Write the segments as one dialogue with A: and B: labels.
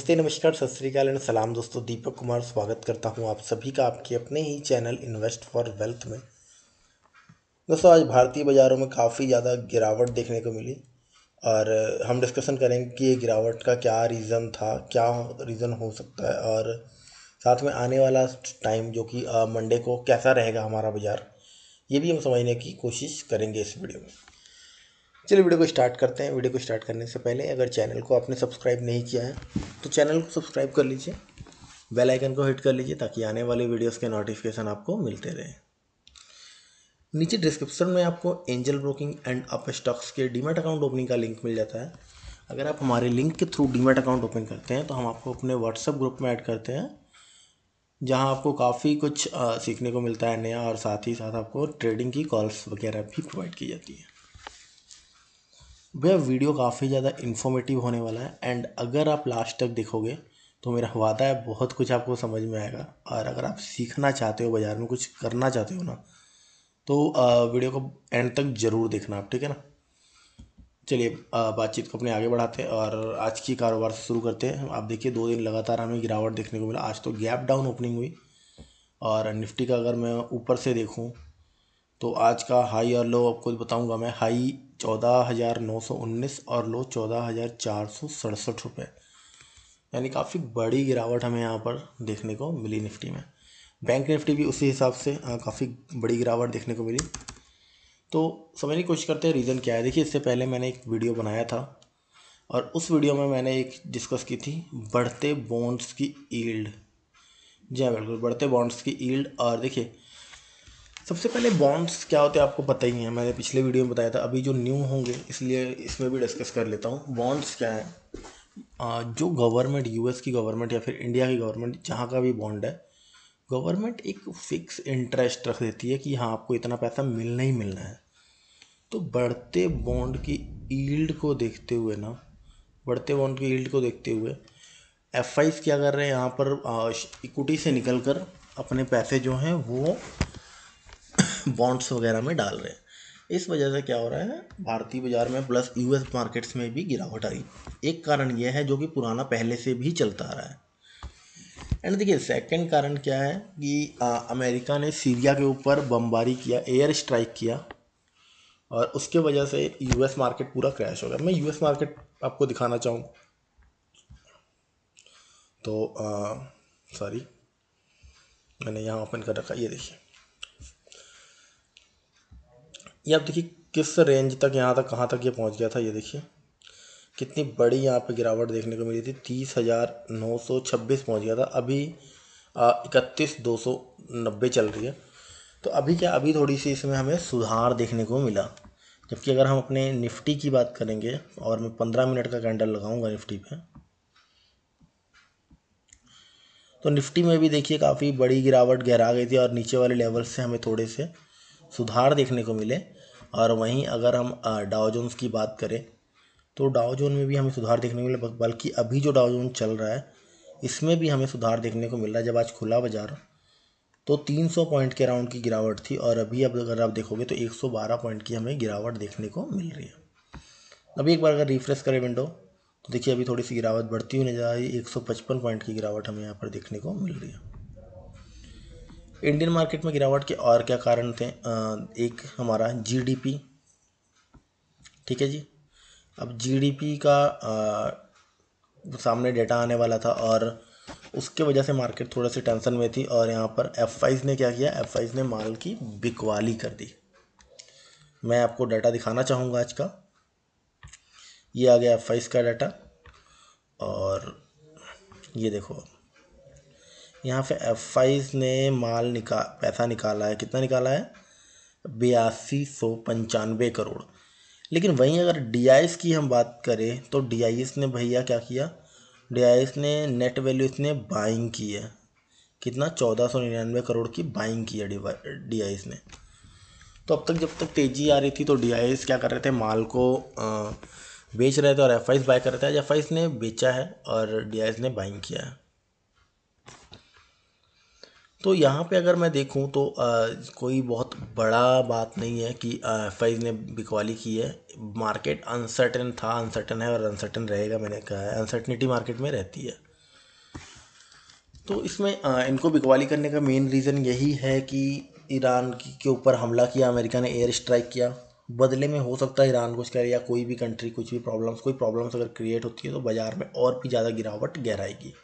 A: नमस्ते नमस्कार सत श्रीकाल एंड सलाम दोस्तों दीपक कुमार स्वागत करता हूं आप सभी का आपके अपने ही चैनल इन्वेस्ट फॉर वेल्थ में दोस्तों आज भारतीय बाज़ारों में काफ़ी ज़्यादा गिरावट देखने को मिली और हम डिस्कशन करेंगे कि ये गिरावट का क्या रीज़न था क्या रीज़न हो सकता है और साथ में आने वाला टाइम जो कि मंडे को कैसा रहेगा हमारा बाज़ार ये भी हम समझने की कोशिश करेंगे इस वीडियो में चलिए वीडियो को स्टार्ट करते हैं वीडियो को स्टार्ट करने से पहले अगर चैनल को आपने सब्सक्राइब नहीं किया है तो चैनल को सब्सक्राइब कर लीजिए बेल आइकन को हिट कर लीजिए ताकि आने वाले वीडियोस के नोटिफिकेशन आपको मिलते रहे नीचे डिस्क्रिप्शन में आपको Angel Broking and Upstox के डीमेट अकाउंट ओपनिंग का लिंक मिल जाता है अगर आप हमारे लिंक के थ्रू डीमेट अकाउंट ओपन करते हैं तो हम आपको अपने व्हाट्सअप ग्रुप में ऐड करते हैं जहाँ आपको काफ़ी कुछ सीखने को मिलता है नया और साथ ही साथ आपको ट्रेडिंग की कॉल्स वगैरह भी प्रोवाइड की जाती है वह वीडियो काफ़ी ज़्यादा इन्फॉर्मेटिव होने वाला है एंड अगर आप लास्ट तक देखोगे तो मेरा वादा है बहुत कुछ आपको समझ में आएगा और अगर आप सीखना चाहते हो बाज़ार में कुछ करना चाहते हो ना तो वीडियो को एंड तक ज़रूर देखना आप ठीक है ना चलिए बातचीत को अपने आगे बढ़ाते हैं और आज की कारोबार से शुरू करते हैं आप देखिए दो दिन लगातार हमें गिरावट देखने को मिला आज तो गैप डाउन ओपनिंग हुई और निफ्टी का अगर मैं ऊपर से देखूँ तो आज का हाई और लो आपको बताऊंगा मैं हाई चौदह हज़ार नौ सौ उन्नीस और लो चौदह हज़ार चार सौ सड़सठ रुपये यानी काफ़ी बड़ी गिरावट हमें यहाँ पर देखने को मिली निफ्टी में बैंक निफ्टी भी उसी हिसाब से काफ़ी बड़ी गिरावट देखने को मिली तो समझने की कोशिश करते हैं रीज़न क्या है देखिए इससे पहले मैंने एक वीडियो बनाया था और उस वीडियो में मैंने एक डिस्कस की थी बढ़ते बॉन्ड्स की ईल्ड जी हाँ बिल्कुल बढ़ते बॉन्ड्स की ईल्ड और देखिए सबसे पहले बॉन्ड्स क्या होते हैं आपको पता ही है मैंने पिछले वीडियो में बताया था अभी जो न्यू होंगे इसलिए इसमें भी डिस्कस कर लेता हूँ बॉन्ड्स क्या है जो गवर्नमेंट यूएस की गवर्नमेंट या फिर इंडिया की गवर्नमेंट जहाँ का भी बॉन्ड है गवर्नमेंट एक फिक्स इंटरेस्ट रख देती है कि हाँ आपको इतना पैसा मिलना ही मिलना है तो बढ़ते बॉन्ड की ईल्ड को देखते हुए ना बढ़ते बॉन्ड की ईल्ड को देखते हुए एफ क्या कर रहे हैं यहाँ पर इक्विटी से निकल कर अपने पैसे जो हैं वो बॉन्ड्स वगैरह में डाल रहे हैं इस वजह से क्या हो रहा है भारतीय बाजार में प्लस यूएस मार्केट्स में भी गिरावट आई एक कारण यह है जो कि पुराना पहले से भी चलता आ रहा है एंड देखिए सेकंड कारण क्या है कि आ, अमेरिका ने सीरिया के ऊपर बमबारी किया एयर स्ट्राइक किया और उसके वजह से यूएस मार्केट पूरा क्रैश हो गया मैं यूएस मार्केट आपको दिखाना चाहूँ तो सॉरी मैंने यहाँ ओपन कर रखा ये देखिए ये आप देखिए किस रेंज तक यहाँ तक कहाँ तक ये पहुँच गया था ये देखिए कितनी बड़ी यहाँ पे गिरावट देखने को मिली थी तीस हज़ार नौ सौ छब्बीस पहुँच गया था अभी इकतीस दो सौ नब्बे चल रही है तो अभी क्या अभी थोड़ी सी इसमें हमें सुधार देखने को मिला जबकि अगर हम अपने निफ्टी की बात करेंगे और मैं पंद्रह मिनट का कैंडल लगाऊंगा निफ्टी पे तो निफ्टी में भी देखिए काफ़ी बड़ी गिरावट गहरा गई थी और नीचे वाले लेवल से हमें थोड़े से सुधार देखने को मिले और वहीं अगर हम डाउ जोन्स की बात करें तो डाउ जोन में भी हमें सुधार देखने को मिला बल्कि अभी जो डाउ जोन चल रहा है इसमें भी हमें सुधार देखने को मिल रहा है जब आज खुला बाज़ार तो 300 पॉइंट के राउंड की गिरावट थी और अभी अब अगर आप देखोगे तो 112 पॉइंट की हमें गिरावट देखने को मिल रही है अभी एक बार अगर रिफ्रेश करें विंडो तो देखिए अभी थोड़ी सी गिरावट बढ़ती हुई नजर आ रही है एक पॉइंट की गिरावट हमें यहाँ पर देखने को मिल रही है इंडियन मार्केट में गिरावट के और क्या कारण थे एक हमारा जीडीपी ठीक है जी अब जीडीपी का सामने डेटा आने वाला था और उसके वजह से मार्केट थोड़ा सी टेंशन में थी और यहाँ पर एफ ने क्या किया एफ ने माल की बिकवाली कर दी मैं आपको डाटा दिखाना चाहूँगा आज का ये आ गया एफ का डाटा और ये देखो यहाँ से एफ आईज़ ने माल निका पैसा निकाला है कितना निकाला है बयासी सौ पंचानवे करोड़ लेकिन वहीं अगर डी आईज़ की हम बात करें तो डी आईज़ ने भैया क्या किया डी आईज़ ने नेट वैल्यू इसने बाइंग की है कितना चौदह सौ निन्यानवे करोड़ की बाइंग की है डी आईज़ ने तो अब तक जब तक तेज़ी आ रही थी तो डी आई क्या कर रहे थे माल को बेच रहे थे और एफ बाय कर रहे थे एफ ने बेचा है और डी ने बाइंग किया है तो यहाँ पे अगर मैं देखूँ तो कोई बहुत बड़ा बात नहीं है कि एफ ने बिकवाली की है मार्केट अनसर्टेन था अनसर्टेन है और अनसर्टेन रहेगा मैंने कहा है अनसर्टनिटी मार्केट में रहती है तो इसमें आ, इनको बिकवाली करने का मेन रीज़न यही है कि ईरान के ऊपर हमला किया अमेरिका ने एयर स्ट्राइक किया बदले में हो सकता है ईरान को इसका या कोई भी कंट्री कुछ भी प्रॉब्लम्स कोई प्रॉब्लम्स अगर क्रिएट होती है तो बाज़ार में और भी ज़्यादा गिरावट गहराएगी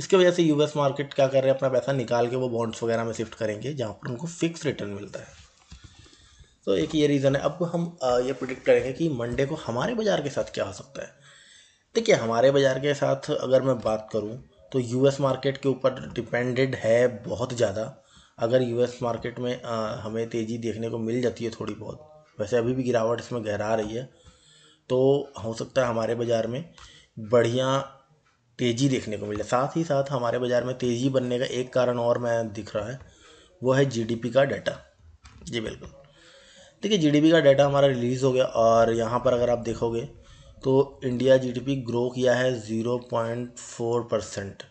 A: इसके वजह से यूएस मार्केट क्या कर रहे हैं अपना पैसा निकाल के वो बॉन्ड्स वगैरह में शिफ्ट करेंगे जहाँ पर उनको फिक्स रिटर्न मिलता है तो एक ये रीज़न है अब हम ये प्रिडिक्ट करेंगे कि मंडे को हमारे बाज़ार के साथ क्या हो सकता है देखिए हमारे बाज़ार के साथ अगर मैं बात करूँ तो यूएस मार्केट के ऊपर डिपेंडेड है बहुत ज़्यादा अगर यूएस मार्केट में आ, हमें तेज़ी देखने को मिल जाती है थोड़ी बहुत वैसे अभी भी गिरावट इसमें गहरा रही है तो हो सकता है हमारे बाज़ार में बढ़िया तेज़ी देखने को मिले साथ ही साथ हमारे बाज़ार में तेज़ी बनने का एक कारण और मैं दिख रहा है वो है जीडीपी का डाटा जी बिल्कुल देखिए जीडीपी का डाटा हमारा रिलीज़ हो गया और यहाँ पर अगर आप देखोगे तो इंडिया जीडीपी ग्रो किया है ज़ीरो पॉइंट फोर परसेंट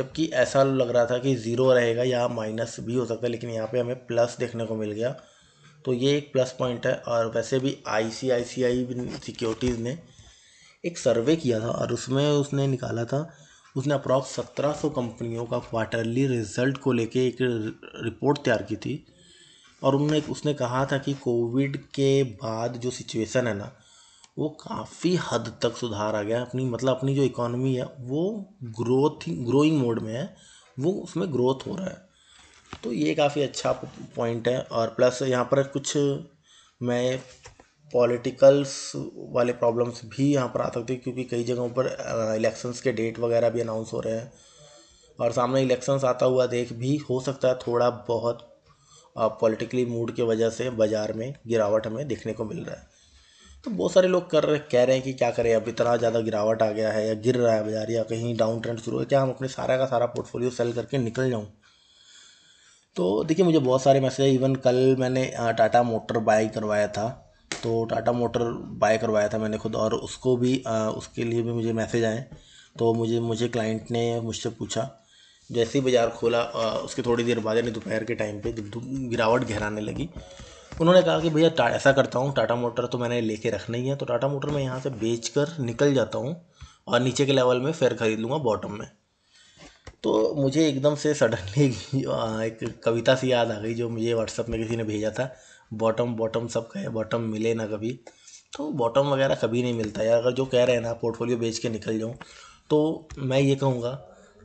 A: जबकि ऐसा लग रहा था कि ज़ीरो रहेगा या माइनस भी हो सकता है लेकिन यहाँ पे हमें प्लस देखने को मिल गया तो ये एक प्लस पॉइंट है और वैसे भी आई सी आई सी आई सिक्योरिटीज़ ने एक सर्वे किया था और उसमें उसने निकाला था उसने अप्रॉक्स सत्रह सौ कंपनियों का क्वार्टरली रिजल्ट को लेके एक रिपोर्ट तैयार की थी और उनने उसने कहा था कि कोविड के बाद जो सिचुएशन है ना वो काफ़ी हद तक सुधार आ गया अपनी मतलब अपनी जो इकोनॉमी है वो ग्रोथ ग्रोइंग मोड में है वो उसमें ग्रोथ हो रहा है तो ये काफ़ी अच्छा पॉइंट है और प्लस यहाँ पर कुछ मैं पॉलिटिकल्स वाले प्रॉब्लम्स भी यहाँ पर आ सकते हैं क्योंकि कई जगहों पर इलेक्शंस के डेट वगैरह भी अनाउंस हो रहे हैं और सामने इलेक्शंस आता हुआ देख भी हो सकता है थोड़ा बहुत पॉलिटिकली मूड के वजह से बाज़ार में गिरावट हमें देखने को मिल रहा है तो बहुत सारे लोग कर रहे कह रहे हैं कि क्या करें अब इतना ज़्यादा गिरावट आ गया है या गिर रहा है बाज़ार या कहीं डाउन ट्रेंड शुरू है क्या हम अपने सारा का सारा पोर्टफोलियो सेल करके निकल जाऊँ तो देखिए मुझे बहुत सारे मैसेज इवन कल मैंने टाटा मोटर बाय करवाया था तो टाटा मोटर बाय करवाया था मैंने खुद और उसको भी उसके लिए भी मुझे मैसेज आए तो मुझे मुझे क्लाइंट ने मुझसे पूछा जैसे ही बाज़ार खोला उसके थोड़ी देर बाद यानी दोपहर के टाइम पे जब गिरावट गहराने लगी उन्होंने कहा कि भैया ऐसा करता हूँ टाटा मोटर तो मैंने लेके रखना ही है तो टाटा मोटर मैं यहाँ से बेच कर निकल जाता हूँ और नीचे के लेवल में फिर ख़रीद लूँगा बॉटम में तो मुझे एकदम से सडनली एक कविता सी याद आ गई जो मुझे व्हाट्सअप में किसी ने भेजा था बॉटम बॉटम सब कहे बॉटम मिले ना कभी तो बॉटम वगैरह कभी नहीं मिलता है अगर जो कह रहे हैं ना पोर्टफोलियो बेच के निकल जाऊँ तो मैं ये कहूँगा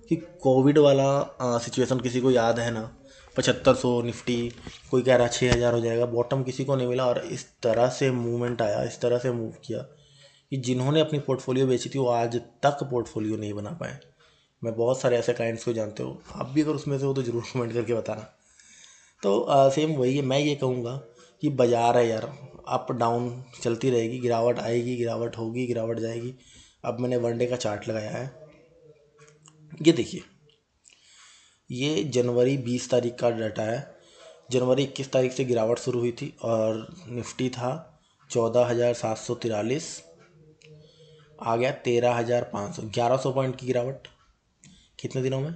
A: कि कोविड वाला सिचुएशन किसी को याद है ना पचहत्तर सौ निफ्टी कोई कह रहा है छः हज़ार हो जाएगा बॉटम किसी को नहीं मिला और इस तरह से मूवमेंट आया इस तरह से मूव किया कि जिन्होंने अपनी पोर्टफोलियो बेची थी वो आज तक पोर्टफोलियो नहीं बना पाए मैं बहुत सारे ऐसे क्लाइंट्स को जानते हो आप भी अगर उसमें से हो तो ज़रूर कमेंट करके बताना तो आ, सेम वही है मैं ये कहूँगा कि बाज़ार है यार अप डाउन चलती रहेगी गिरावट आएगी गिरावट होगी गिरावट जाएगी अब मैंने वनडे का चार्ट लगाया है ये देखिए ये जनवरी बीस तारीख का डाटा है जनवरी इक्कीस तारीख से गिरावट शुरू हुई थी और निफ्टी था चौदह हज़ार सात सौ तिरालीस आ गया तेरह हज़ार पाँच सौ ग्यारह सौ पॉइंट की गिरावट कितने दिनों में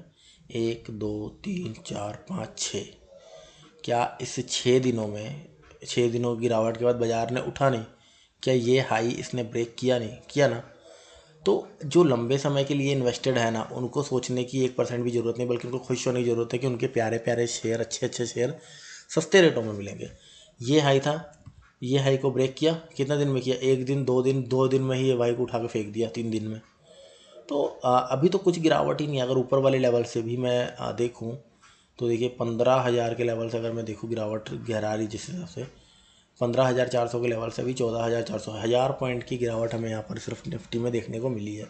A: एक दो तीन चार पाँच छः क्या इस छः दिनों में छः दिनों की गिरावट के बाद बाज़ार ने उठा नहीं क्या ये हाई इसने ब्रेक किया नहीं किया ना तो जो लंबे समय के लिए इन्वेस्टेड है ना उनको सोचने की एक परसेंट भी ज़रूरत नहीं बल्कि उनको खुश होने की ज़रूरत है कि उनके प्यारे प्यारे शेयर अच्छे अच्छे शेयर सस्ते रेटों में मिलेंगे ये हाई था ये हाई को ब्रेक किया कितने दिन में किया एक दिन दो दिन दो दिन में ही ये हाई को उठा के फेंक दिया तीन दिन में तो अभी तो कुछ गिरावट ही नहीं अगर ऊपर वाले लेवल से भी मैं देखूँ तो देखिए पंद्रह हज़ार के लेवल से अगर मैं देखूँ गिरावट गहरा रही जिस हिसाब से पंद्रह हज़ार चार सौ के लेवल से अभी चौदह हज़ार चार सौ हज़ार पॉइंट की गिरावट हमें यहाँ पर सिर्फ निफ्टी में देखने को मिली है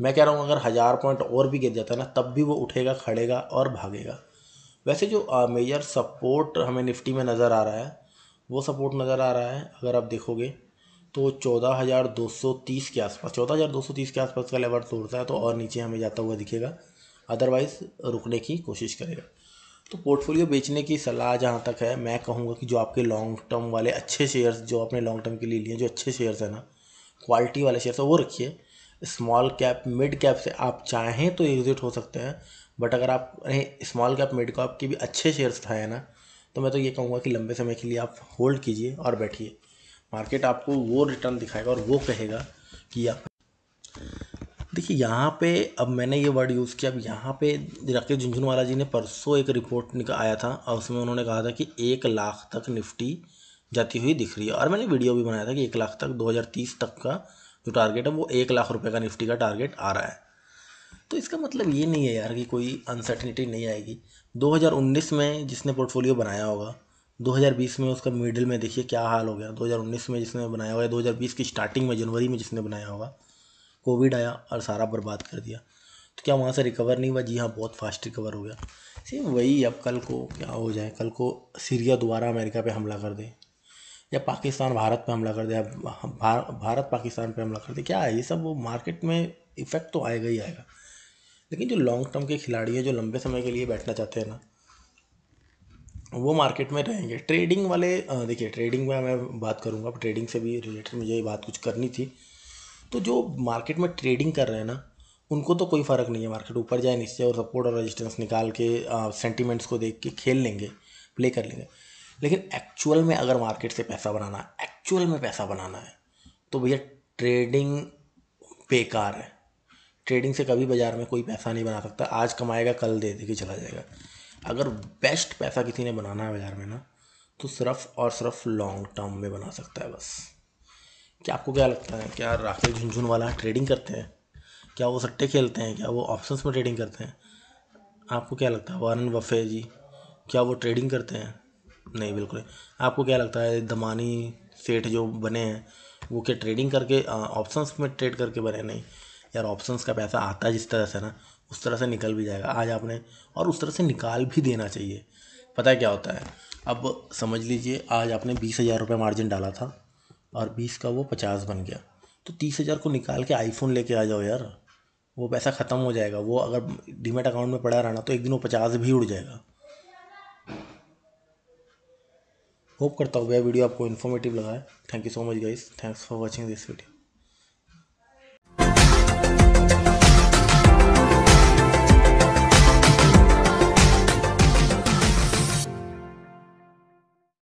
A: मैं कह रहा हूँ अगर हज़ार पॉइंट और भी गिर जाता है ना तब भी वो उठेगा खड़ेगा और भागेगा वैसे जो मेजर सपोर्ट हमें निफ्टी में नज़र आ रहा है वो सपोर्ट नज़र आ रहा है अगर आप देखोगे तो चौदह हज़ार दो सौ तीस के आसपास चौदह हज़ार दो सौ तीस के आसपास का लेवल तोड़ता है तो और नीचे हमें जाता हुआ दिखेगा अदरवाइज़ रुकने की कोशिश करेगा तो पोर्टफोलियो बेचने की सलाह जहाँ तक है मैं कहूँगा कि जो आपके लॉन्ग टर्म वाले अच्छे शेयर्स जो आपने लॉन्ग टर्म के लिए लिए जो अच्छे शेयर्स हैं ना क्वालिटी वाले शेयर्स वो रखिए स्मॉल कैप मिड कैप से आप चाहें तो एग्जिट हो सकते हैं बट अगर आप स्मॉल कैप मिड कैप के भी अच्छे शेयर्स हैं ना तो मैं तो ये कहूँगा कि लंबे समय के लिए आप होल्ड कीजिए और बैठिए मार्केट आपको वो रिटर्न दिखाएगा और वो कहेगा कि आप देखिए यहाँ पे अब मैंने ये वर्ड यूज़ किया अब यहाँ पे राकेश झुंझुनवाला जी ने परसों एक रिपोर्ट निकल आया था और उसमें उन्होंने कहा था कि एक लाख तक निफ्टी जाती हुई दिख रही है और मैंने वीडियो भी बनाया था कि एक लाख तक 2030 तक का जो टारगेट है वो एक लाख रुपए का निफ्टी का टारगेट आ रहा है तो इसका मतलब ये नहीं है यार कि कोई अनसर्टनिटी नहीं आएगी दो में जिसने पोर्टफोलियो बनाया होगा 2020 में उसका मिडिल में देखिए क्या हाल हो गया 2019 में जिसने बनाया होगा 2020 की स्टार्टिंग में जनवरी में जिसने बनाया होगा कोविड आया और सारा बर्बाद कर दिया तो क्या वहाँ से रिकवर नहीं हुआ जी हाँ बहुत फास्ट रिकवर हो गया सेम वही अब कल को क्या हो जाए कल को सीरिया दोबारा अमेरिका पे हमला कर दे या पाकिस्तान भारत पे हमला कर दे या भार, भारत पाकिस्तान पे हमला कर दे क्या है ये सब वो मार्केट में इफ़ेक्ट तो आएगा ही आएगा लेकिन जो लॉन्ग टर्म के खिलाड़ी हैं जो लंबे समय के लिए बैठना चाहते हैं ना वो मार्केट में रहेंगे ट्रेडिंग वाले देखिए ट्रेडिंग में मैं बात करूँगा ट्रेडिंग से भी रिलेटेड मुझे ये बात कुछ करनी थी तो जो मार्केट में ट्रेडिंग कर रहे हैं ना उनको तो कोई फ़र्क नहीं है मार्केट ऊपर जाए नीचे और सपोर्ट और रेजिस्टेंस निकाल के सेंटीमेंट्स को देख के खेल लेंगे प्ले कर लेंगे लेकिन एक्चुअल में अगर मार्केट से पैसा बनाना है एक्चुअल में पैसा बनाना है तो भैया ट्रेडिंग बेकार है ट्रेडिंग से कभी बाज़ार में कोई पैसा नहीं बना सकता आज कमाएगा कल दे दे के चला जाएगा अगर बेस्ट पैसा किसी ने बनाना है बाज़ार में ना तो सिर्फ और सिर्फ लॉन्ग टर्म में बना सकता है बस क्या आपको क्या लगता है क्या राकेश वाला ट्रेडिंग करते हैं क्या वो सट्टे खेलते हैं क्या वो ऑप्शंस में ट्रेडिंग करते हैं आपको क्या लगता है वारन बफे जी क्या वो ट्रेडिंग करते हैं नहीं बिल्कुल आपको क्या लगता है दमानी सेठ जो बने हैं वो क्या ट्रेडिंग करके ऑप्शंस में ट्रेड करके बने नहीं यार ऑप्शंस का पैसा आता है जिस तरह से ना उस तरह से निकल भी जाएगा आज आपने और उस तरह से निकाल भी देना चाहिए पता है क्या होता है अब समझ लीजिए आज आपने बीस हज़ार रुपये मार्जिन डाला था और बीस का वो पचास बन गया तो तीस हज़ार को निकाल के आईफोन लेके आ जाओ यार वो पैसा ख़त्म हो जाएगा वो अगर डीमेट अकाउंट में पड़ा रहना तो एक दिन वो पचास भी उड़ जाएगा होप करता हूँ भैया वीडियो आपको इन्फॉर्मेटिव लगा है thank you so much guys thanks for watching this video